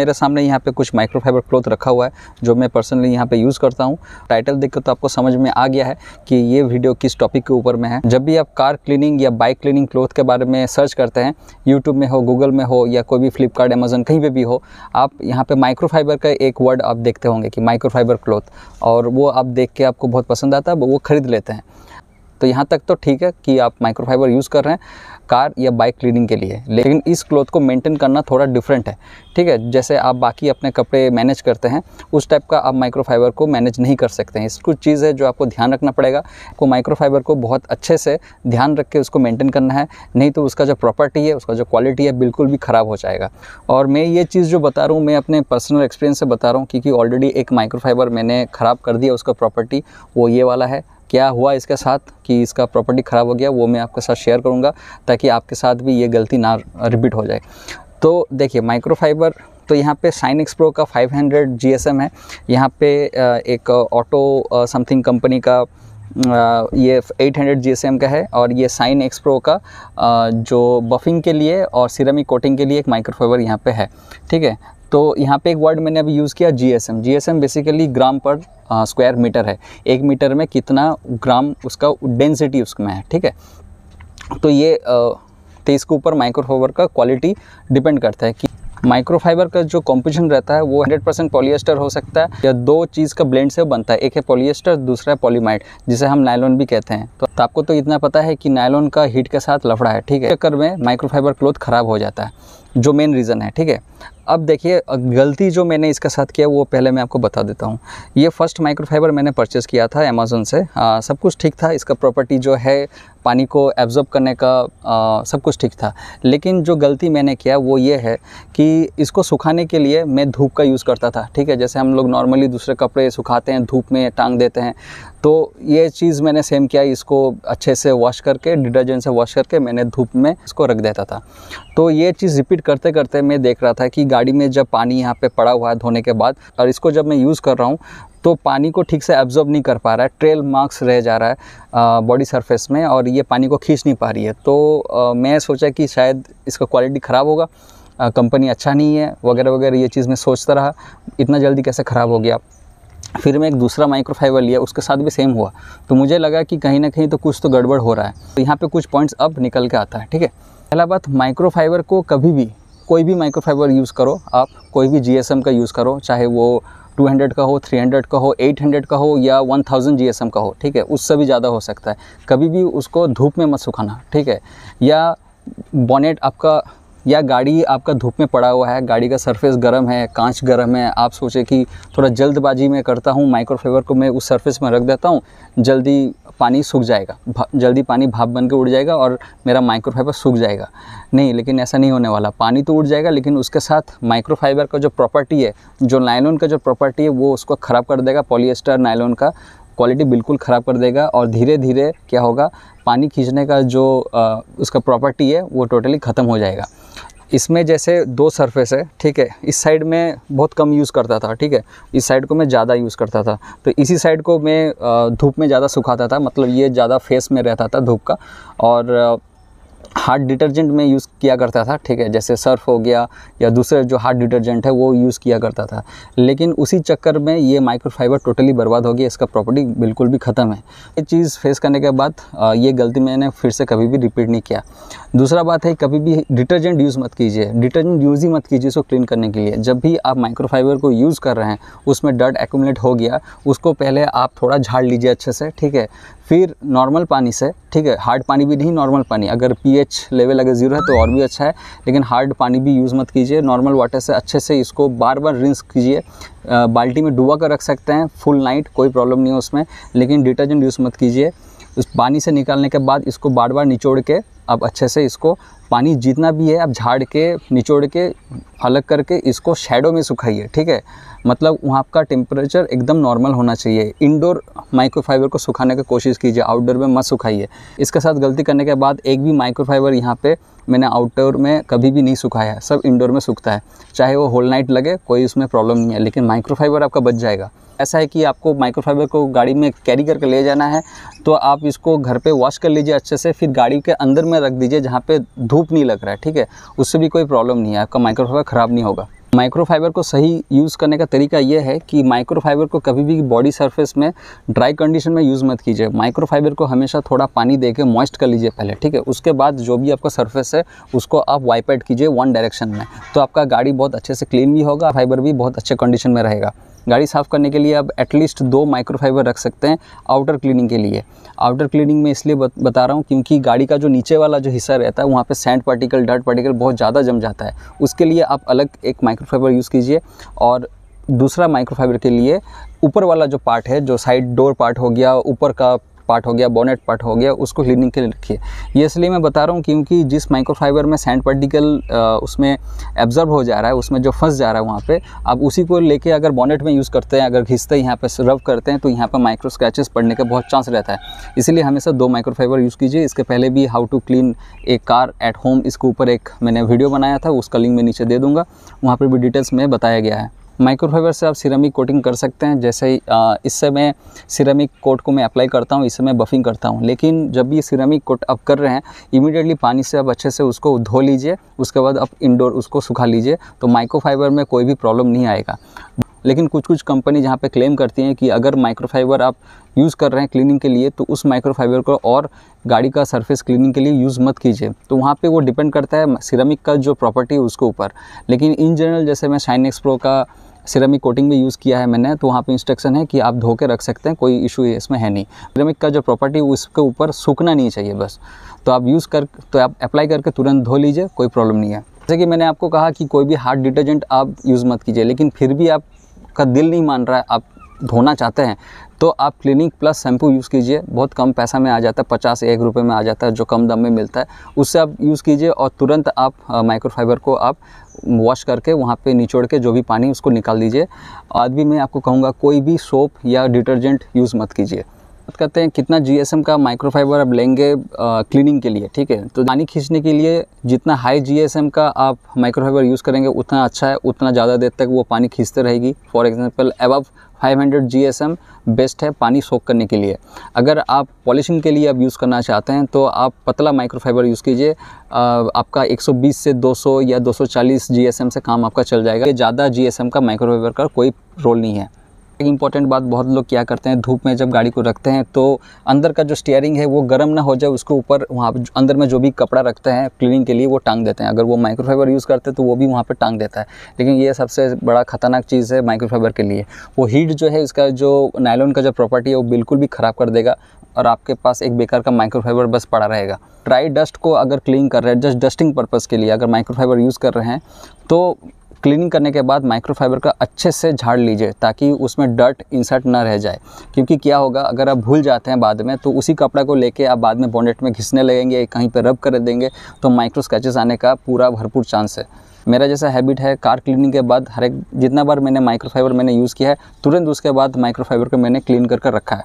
मेरे सामने यहाँ पे कुछ माइक्रोफाइबर क्लोथ रखा हुआ है जो मैं पर्सनली यहाँ पे यूज़ करता हूँ टाइटल देखकर तो आपको समझ में आ गया है कि ये वीडियो किस टॉपिक के ऊपर में है जब भी आप कार क्लीनिंग या बाइक क्लीनिंग क्लोथ के बारे में सर्च करते हैं यूट्यूब में हो गूगल में हो या कोई भी फ्लिपकार्ट अमेजन कहीं पर भी हो आप यहाँ पर माइक्रोफाइबर का एक वर्ड आप देखते होंगे कि माइक्रोफाइबर क्लोथ और वो आप देख के आपको बहुत पसंद आता है वो ख़रीद लेते हैं तो यहाँ तक तो ठीक है कि आप माइक्रोफाइबर यूज़ कर रहे हैं कार या बाइक क्लीनिंग के लिए लेकिन इस क्लोथ को मेंटेन करना थोड़ा डिफरेंट है ठीक है जैसे आप बाकी अपने कपड़े मैनेज करते हैं उस टाइप का आप माइक्रोफाइबर को मैनेज नहीं कर सकते हैं इस कुछ चीज़ है जो आपको ध्यान रखना पड़ेगा को माइक्रोफाइबर को बहुत अच्छे से ध्यान रख के उसको मेंटेन करना है नहीं तो उसका जो प्रॉपर्टी है उसका जो क्वालिटी है बिल्कुल भी ख़राब हो जाएगा और मैं ये चीज़ जो बता रहा हूँ मैं अपने पर्सनल एक्सपीरियंस से बता रहा हूँ क्योंकि ऑलरेडी एक माइक्रोफाइबर मैंने ख़राब कर दिया उसका प्रॉपर्टी वो ये वाला है क्या हुआ इसके साथ कि इसका प्रॉपर्टी ख़राब हो गया वो मैं आपके साथ शेयर करूँगा ताकि आपके साथ भी ये गलती ना रिपीट हो जाए तो देखिए माइक्रोफाइबर तो यहाँ पे साइन एक्सप्रो का 500 हंड्रेड है यहाँ पे एक ऑटो समथिंग कंपनी का ये 800 हंड्रेड का है और ये साइन एक्सप्रो का जो बफिंग के लिए और सिरमिक कोटिंग के लिए एक माइक्रोफाइबर यहाँ पे है ठीक है तो यहाँ पे एक वर्ड मैंने अभी यूज़ किया जीएसएम जीएसएम बेसिकली ग्राम पर स्क्वायर मीटर है एक मीटर में कितना ग्राम उसका डेंसिटी उसमें है ठीक है तो ये तेईस तो के ऊपर माइक्रोहोवर का क्वालिटी डिपेंड करता है कि माइक्रोफाइबर का जो कॉम्पोजिशन रहता है वो 100 परसेंट पॉलिएस्टर हो सकता है या दो चीज़ का ब्लेंड से बनता है एक है पॉलिएस्टर दूसरा है पॉलीमाइड जिसे हम नायलॉन भी कहते हैं तो आपको तो इतना पता है कि नायलॉन का हीट के साथ लफड़ा है ठीक है चक्कर में माइक्रोफाइबर क्लोथ ख़राब हो जाता है जो मेन रीज़न है ठीक है अब देखिए गलती जो मैंने इसके साथ किया वो पहले मैं आपको बता देता हूँ ये फर्स्ट माइक्रोफाइबर मैंने परचेस किया था अमेजोन से आ, सब कुछ ठीक था इसका प्रॉपर्टी जो है पानी को एब्ज़ॉर्ब करने का आ, सब कुछ ठीक था लेकिन जो गलती मैंने किया वो ये है कि इसको सुखाने के लिए मैं धूप का यूज़ करता था ठीक है जैसे हम लोग नॉर्मली दूसरे कपड़े सुखाते हैं धूप में टांग देते हैं तो ये चीज़ मैंने सेम किया इसको अच्छे से वॉश करके डिटर्जेंट से वॉश करके मैंने धूप में इसको रख देता था तो ये चीज़ रिपीट करते करते मैं देख रहा था कि गाड़ी में जब पानी यहाँ पर पड़ा हुआ है धोने के बाद और इसको जब मैं यूज़ कर रहा हूँ तो पानी को ठीक से एब्जॉर्ब नहीं कर पा रहा है ट्रेल मार्क्स रह जा रहा है बॉडी सरफेस में और ये पानी को खींच नहीं पा रही है तो आ, मैं सोचा कि शायद इसका क्वालिटी ख़राब होगा कंपनी अच्छा नहीं है वगैरह वगैरह ये चीज़ मैं सोचता रहा इतना जल्दी कैसे ख़राब हो गया फिर मैं एक दूसरा माइक्रोफाइबर लिया उसके साथ भी सेम हुआ तो मुझे लगा कि कहीं ना कहीं तो कुछ तो गड़बड़ हो रहा है तो यहाँ पे कुछ पॉइंट्स अब निकल के आता है ठीक है पहला बात माइक्रोफाइबर को कभी भी कोई भी माइक्रोफाइबर यूज़ करो आप कोई भी जीएसएम का यूज़ करो चाहे वो 200 का हो 300 का हो 800 का हो या 1000 थाउजेंड का हो ठीक है उससे भी ज़्यादा हो सकता है कभी भी उसको धूप में मत सुखाना ठीक है या बॉनेट आपका या गाड़ी आपका धूप में पड़ा हुआ है गाड़ी का सरफेस गर्म है कांच गर्म है आप सोचे कि थोड़ा जल्दबाजी में करता हूँ माइक्रोफेवर को मैं उस सरफेस में रख देता हूँ जल्दी पानी सूख जाएगा जल्दी पानी भाप बन के उड़ जाएगा और मेरा माइक्रोफाइबर सूख जाएगा नहीं लेकिन ऐसा नहीं होने वाला पानी तो उड़ जाएगा लेकिन उसके साथ माइक्रोफाइबर का जो प्रॉपर्टी है जो नायलोन का जो प्रॉपर्टी है वो उसको ख़राब कर देगा पॉलिएस्टर नायलोन का क्वालिटी बिल्कुल ख़राब कर देगा और धीरे धीरे क्या होगा पानी खींचने का जो आ, उसका प्रॉपर्टी है वो टोटली ख़त्म हो जाएगा इसमें जैसे दो सरफेस है ठीक है इस साइड में बहुत कम यूज़ करता था ठीक है इस साइड को मैं ज़्यादा यूज़ करता था तो इसी साइड को मैं धूप में ज़्यादा सुखाता था मतलब ये ज़्यादा फेस में रहता था धूप का और हार्ड डिटर्जेंट में यूज़ किया करता था ठीक है जैसे सर्फ हो गया या दूसरे जो हार्ड डिटर्जेंट है वो यूज़ किया करता था लेकिन उसी चक्कर में ये माइक्रोफाइबर टोटली बर्बाद हो गया इसका प्रॉपर्टी बिल्कुल भी ख़त्म है ये चीज़ फेस करने के बाद ये गलती मैंने फिर से कभी भी रिपीट नहीं किया दूसरा बात है कभी भी डिटर्जेंट यूज़ मत कीजिए डिटर्जेंट यूज़ ही मत कीजिए उसको क्लीन करने के लिए जब भी आप माइक्रोफाइबर को यूज़ कर रहे हैं उसमें डर्ट एकुमलेट हो गया उसको पहले आप थोड़ा झाड़ लीजिए अच्छे से ठीक है फिर नॉर्मल पानी से ठीक है हार्ड पानी भी नहीं नॉर्मल पानी अगर पीएच लेवल अगर जीरो है तो और भी अच्छा है लेकिन हार्ड पानी भी यूज़ मत कीजिए नॉर्मल वाटर से अच्छे से इसको बार बार रिंस कीजिए बाल्टी में डुबा कर रख सकते हैं फुल नाइट कोई प्रॉब्लम नहीं है उसमें लेकिन डिटर्जेंट यूज़ मत कीजिए उस पानी से निकालने के बाद इसको बार बार निचोड़ के अब अच्छे से इसको पानी जितना भी है अब झाड़ के निचोड़ के अलग करके इसको शेडो में सुखाइए ठीक है मतलब वहाँ का टेम्परेचर एकदम नॉर्मल होना चाहिए इंडोर माइक्रोफाइबर को सुखाने की कोशिश कीजिए आउटडोर में मत सुखाइए इसके साथ गलती करने के बाद एक भी माइक्रोफाइबर यहाँ पे मैंने आउटडोर में कभी भी नहीं सुखाया है सब इंडोर में सूखता है चाहे वो होल नाइट लगे कोई उसमें प्रॉब्लम नहीं है लेकिन माइक्रोफाइबर आपका बच जाएगा ऐसा है कि आपको माइक्रोफाइबर को गाड़ी में कैरी करके ले जाना है तो आप इसको घर पे वॉश कर लीजिए अच्छे से फिर गाड़ी के अंदर में रख दीजिए जहाँ पे धूप नहीं लग रहा है ठीक है उससे भी कोई प्रॉब्लम नहीं है आपका माइक्रोफाइबर ख़राब नहीं होगा माइक्रोफाइबर को सही यूज़ करने का तरीका ये है कि माइक्रोफाइबर को कभी भी बॉडी सरफेस में ड्राई कंडीशन में यूज़ मत कीजिए माइक्रोफाइबर को हमेशा थोड़ा पानी दे के मॉइस्ट कर लीजिए पहले ठीक है उसके बाद जो भी आपका सर्फेस है उसको आप वाइप आउट कीजिए वन डायरेक्शन में तो आपका गाड़ी बहुत अच्छे से क्लीन भी होगा फाइबर भी बहुत अच्छे कंडीशन में रहेगा गाड़ी साफ़ करने के लिए आप एटलीस्ट दो माइक्रोफाइबर रख सकते हैं आउटर क्लीनिंग के लिए आउटर क्लीनिंग में इसलिए बता रहा हूँ क्योंकि गाड़ी का जो नीचे वाला जो हिस्सा रहता है वहाँ पर सैंड पार्टिकल डर्ट पार्टिकल बहुत ज़्यादा जम जाता है उसके लिए आप अलग एक माइक्रोफाइबर यूज़ कीजिए और दूसरा माइक्रोफाइबर के लिए ऊपर वाला जो पार्ट है जो साइड डोर पार्ट हो गया ऊपर का पार्ट हो गया बोनेट पार्ट हो गया उसको क्लीनिंग के लिए रखिए ये इसलिए मैं बता रहा हूँ क्योंकि जिस माइक्रोफाइबर में सैंड पार्टिकल उसमें एब्जर्व हो जा रहा है उसमें जो फंस जा रहा है वहाँ पर आप उसी को लेकर अगर बोनेट में यूज़ करते हैं अगर घिसते हैं यहाँ पर रब करते हैं तो यहाँ पर माइक्रो स्क्रैचेस पड़ने का बहुत चांस रहता है इसीलिए हमेशा दो माइक्रोफाइबर यूज़ कीजिए इसके पहले भी how to clean a car at home इसके ऊपर एक मैंने वीडियो बनाया था उसका लिंक मैं नीचे दे दूँगा वहाँ पर भी डिटेल्स में बताया गया है माइक्रोफाइबर से आप सिरेमिक कोटिंग कर सकते हैं जैसे ही इससे मैं सिरामिक कोट को मैं अप्लाई करता हूँ इससे मैं बफिंग करता हूँ लेकिन जब भी सिरेमिक कोट आप कर रहे हैं इमीडिएटली पानी से आप अच्छे से उसको धो लीजिए उसके बाद आप इंडोर उसको सुखा लीजिए तो माइक्रोफाइबर में कोई भी प्रॉब्लम नहीं आएगा लेकिन कुछ कुछ कंपनी जहाँ पे क्लेम करती हैं कि अगर माइक्रोफाइबर आप यूज़ कर रहे हैं क्लीनिंग के लिए तो उस माइक्रोफाइबर को और गाड़ी का सरफेस क्लीनिंग के लिए यूज़ मत कीजिए तो वहाँ पे वो डिपेंड करता है सिरामिक का जो प्रॉपर्टी है उसके ऊपर लेकिन इन जनरल जैसे मैं एक्स प्रो का सिरामिक कोटिंग में यूज़ किया है मैंने तो वहाँ पे इंस्ट्रक्शन है कि आप धो के रख सकते हैं कोई इशू इसमें है नहीं सिरामिक का जो प्रॉपर्टी उसके ऊपर सूखना नहीं चाहिए बस तो आप यूज़ कर तो आप अप्लाई करके तुरंत धो लीजिए कोई प्रॉब्लम नहीं है जैसे कि मैंने आपको कहा कि कोई भी हार्ड डिटर्जेंट आप यूज़ मत कीजिए लेकिन फिर भी आप आपका दिल नहीं मान रहा है आप धोना चाहते हैं तो आप क्लिनिक प्लस शैम्पू यूज़ कीजिए बहुत कम पैसा में आ जाता है पचास एक रुपये में आ जाता है जो कम दाम में मिलता है उससे आप यूज़ कीजिए और तुरंत आप माइक्रोफाइबर को आप वॉश करके वहाँ पे निचोड़ के जो भी पानी उसको निकाल दीजिए आज भी मैं आपको कहूँगा कोई भी सोप या डिटर्जेंट यूज़ मत कीजिए बात करते हैं कितना जीएसएम का माइक्रोफाइबर आप लेंगे आ, क्लीनिंग के लिए ठीक है तो पानी खींचने के लिए जितना हाई जीएसएम का आप माइक्रोफाइबर यूज़ करेंगे उतना अच्छा है उतना ज़्यादा देर तक वो पानी खींचते रहेगी for example above 500 GSM best है पानी सोख करने के लिए अगर आप पॉलिशिंग के लिए आप यूज़ करना चाहते हैं तो आप पतला माइक्रोफाइबर यूज़ कीजिए आपका 120 से 200 या 240 GSM से काम आपका चल जाएगा ज़्यादा GSM का माइक्रोफाइबर का कोई रोल नहीं है इंपॉर्टेंट बात बहुत लोग क्या करते हैं धूप में जब गाड़ी को रखते हैं तो अंदर का जो स्टीयरिंग है वो गर्म ना हो जाए उसके ऊपर वहाँ अंदर में जो भी कपड़ा रखते हैं क्लीनिंग के लिए वो टांग देते हैं अगर वो माइक्रोफाइबर यूज़ करते हैं तो वो भी वहाँ पर टांग देता है लेकिन ये सबसे बड़ा ख़तरनाक चीज़ है माइक्रोफाइबर के लिए वो हीट जो है उसका जो नायलोन का जो प्रॉपर्टी है वो बिल्कुल भी ख़राब कर देगा और आपके पास एक बेकार का माइक्रोफाइबर बस पड़ा रहेगा ड्राई डस्ट को अगर क्लीन कर रहे हैं जस्ट डस्टिंग पर्पज़ के लिए अगर माइक्रोफाइबर यूज़ कर रहे हैं तो क्लीनिंग करने के बाद माइक्रोफाइबर का अच्छे से झाड़ लीजिए ताकि उसमें डर्ट इंसर्ट ना रह जाए क्योंकि क्या होगा अगर आप भूल जाते हैं बाद में तो उसी कपड़ा को लेके आप बाद में बॉन्डेट में घिसने लगेंगे कहीं पर रब कर देंगे तो माइक्रो स्क्रैचेस आने का पूरा भरपूर चांस है मेरा जैसा हैबिट है कार क्लीनिंग के बाद हर एक जितना बार मैंने माइक्रोफाइबर मैंने यूज़ किया है तुरंत उसके बाद माइक्रोफाइबर को मैंने क्लीन कर कर रखा है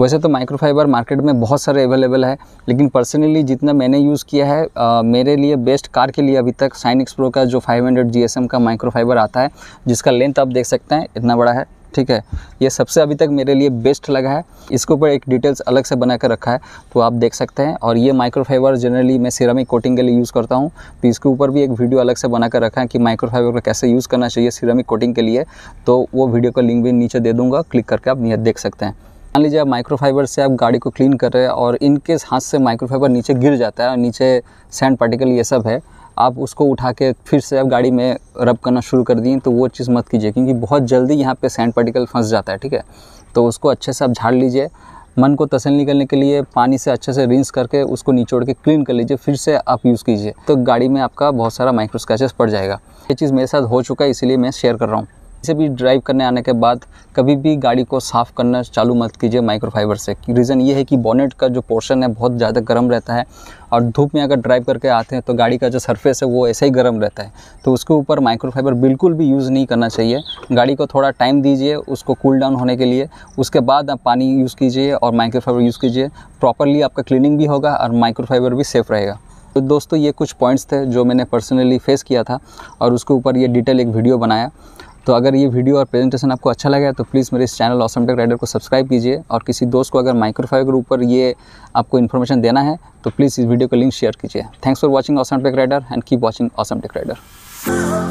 वैसे तो माइक्रोफाइबर मार्केट में बहुत सारे अवेलेबल है लेकिन पर्सनली जितना मैंने यूज़ किया है आ, मेरे लिए बेस्ट कार के लिए अभी तक साइन एक्सप्रो का जो 500 हंड्रेड का माइक्रोफाइबर आता है जिसका लेंथ आप देख सकते हैं इतना बड़ा है ठीक है ये सबसे अभी तक मेरे लिए बेस्ट लगा है इसके ऊपर एक डिटेल्स अलग से बना कर रखा है तो आप देख सकते हैं और ये माइक्रोफाइबर जनरली मैं सिरामिक कोटिंग के लिए यूज़ करता हूँ तो इसके ऊपर भी एक वीडियो अलग से बना कर रखा है कि माइक्रोफाइबर को कैसे यूज़ करना चाहिए सिरामिक कोटिंग के लिए तो वो वीडियो का लिंक भी नीचे दे दूँगा क्लिक करके आप देख सकते हैं मान लीजिए आप माइक्रोफाइबर से आप गाड़ी को क्लीन कर रहे हैं और इनकेस हाथ से माइक्रोफाइबर नीचे गिर जाता है और नीचे सैंड पार्टिकल ये सब है आप उसको उठा के फिर से आप गाड़ी में रब करना शुरू कर दिए तो वो चीज़ मत कीजिए क्योंकि बहुत जल्दी यहाँ पे सैंड पार्टिकल फंस जाता है ठीक है तो उसको अच्छे से आप झाड़ लीजिए मन को तसल्ली करने के लिए पानी से अच्छे से रिंस करके उसको निचोड़ के क्लीन कर लीजिए फिर से आप यूज़ कीजिए तो गाड़ी में आपका बहुत सारा माइक्रो स्क्रैचेस पड़ जाएगा ये चीज़ मेरे साथ हो चुका है इसीलिए मैं शेयर कर रहा हूँ इसे भी ड्राइव करने आने के बाद कभी भी गाड़ी को साफ़ करना चालू मत कीजिए माइक्रोफाइबर से रीज़न ये है कि बोनेट का जो पोर्शन है बहुत ज़्यादा गर्म रहता है और धूप में अगर ड्राइव करके आते हैं तो गाड़ी का जो सरफेस है वो ऐसे ही गर्म रहता है तो उसके ऊपर माइक्रोफाइबर बिल्कुल भी यूज़ नहीं करना चाहिए गाड़ी को थोड़ा टाइम दीजिए उसको कूल डाउन होने के लिए उसके बाद आप पानी यूज़ कीजिए और माइक्रोफाइबर यूज़ कीजिए प्रॉपरली आपका क्लीनिंग भी होगा और माइक्रोफाइबर भी सेफ़ रहेगा तो दोस्तों ये कुछ पॉइंट्स थे जो मैंने पर्सनली फेस किया था और उसके ऊपर ये डिटेल एक वीडियो बनाया तो अगर ये वीडियो और प्रेजेंटेशन आपको अच्छा लगा तो प्लीज़ मेरे इस चैनल ऑसम टेक राइडर को सब्सक्राइब कीजिए और किसी दोस्त को अगर माइक्रोफाइव के ऊपर ये आपको इन्फॉर्मेशन देना है तो प्लीज़ इस वीडियो का लिंक शेयर कीजिए thanks for watching awesome tech rider and keep watching awesome tech rider